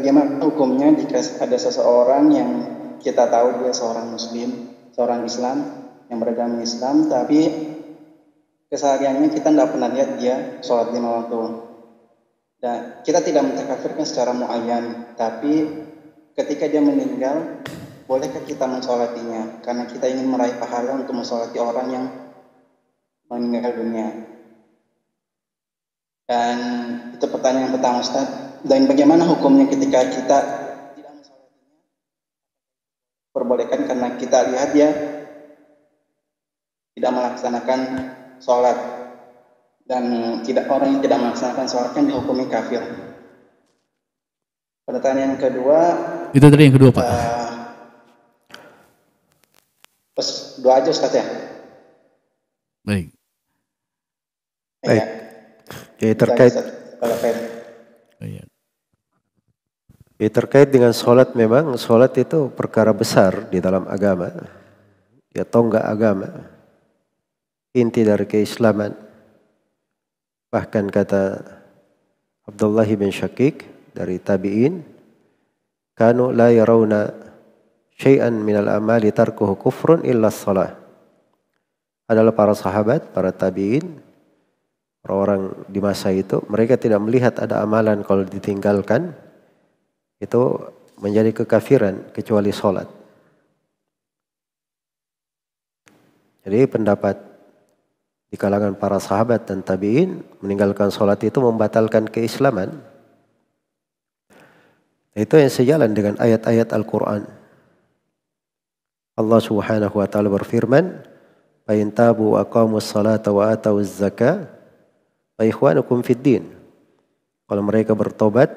bagaimana hukumnya jika ada seseorang yang kita tahu dia seorang muslim, seorang Islam yang beragama Islam, tapi kesehariannya kita tidak pernah lihat dia sholat lima waktu. Dan kita tidak mentakafirkan secara muayyan, tapi ketika dia meninggal, bolehkah kita mensolatinya? Karena kita ingin meraih pahala untuk mensolati orang yang meninggal dunia. Dan itu pertanyaan pertama Ustaz dan bagaimana hukumnya ketika kita tidak perbolehkan karena kita lihat dia tidak melaksanakan sholat dan tidak orang yang tidak melaksanakan sholat kan dihukumi kafir. Pertanyaan yang kedua itu tadi yang kedua uh, pak. Pes, eh, dua aja Ustaz ya. Baik. Iya. Baik. Ya, ya terkait. Ustaz, Oh, iya. Ya, terkait dengan sholat memang sholat itu perkara besar di dalam agama. Ya tonggak agama. Inti dari keislaman. Bahkan kata Abdullah bin Syakik dari tabi'in. Kanu la yarawna syai'an minal amali tarkuhu kufrun illa sholat. Adalah para sahabat, para tabi'in. Orang-orang di masa itu mereka tidak melihat ada amalan kalau ditinggalkan itu menjadi kekafiran kecuali sholat. Jadi pendapat di kalangan para sahabat dan tabiin meninggalkan sholat itu membatalkan keislaman. Itu yang sejalan dengan ayat-ayat Al-Quran. Allah subhanahu wa ta'ala berfirman, فَإِنْ تَابُوا أَقَامُوا الصَّلَاةَ وَآتَوُوا الزَّكَاةَ فَإِخْوَانُكُمْ فِي الدِّينِ Kalau mereka bertobat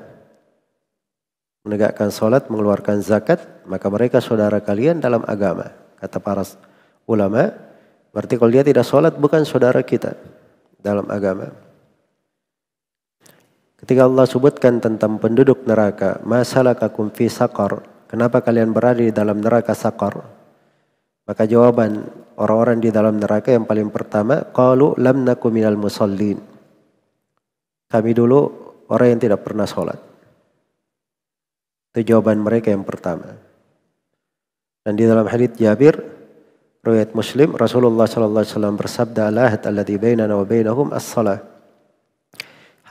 menegakkan salat, mengeluarkan zakat, maka mereka saudara kalian dalam agama. Kata para ulama, berarti kalau dia tidak salat bukan saudara kita dalam agama. Ketika Allah sebutkan tentang penduduk neraka, masalah kakum fi sakar, kenapa kalian berada di dalam neraka sakar? Maka jawaban orang-orang di dalam neraka yang paling pertama, kalu lam naku musallin. Kami dulu orang yang tidak pernah sholat. Itu jawaban mereka yang pertama. Dan di dalam hadits Jabir riwayat Muslim Rasulullah sallallahu alaihi wasallam bersabda alahat alladhi bainana wa bainahum as shalah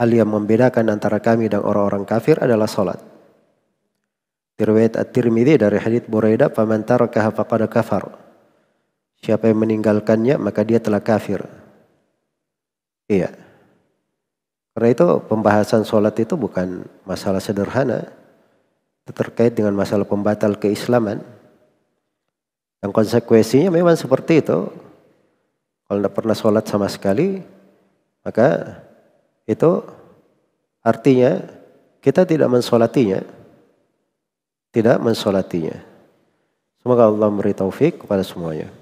Hal yang membedakan antara kami dan orang-orang kafir adalah salat. Riwayat At-Tirmidzi dari hadits Buraidah faman tarakaha faqad kafar. Siapa yang meninggalkannya maka dia telah kafir. Iya. Karena itu pembahasan sholat itu bukan masalah sederhana terkait dengan masalah pembatal keislaman. Yang konsekuensinya memang seperti itu. Kalau tidak pernah sholat sama sekali, maka itu artinya kita tidak mensolatinya. Tidak mensolatinya. Semoga Allah memberi taufik kepada semuanya.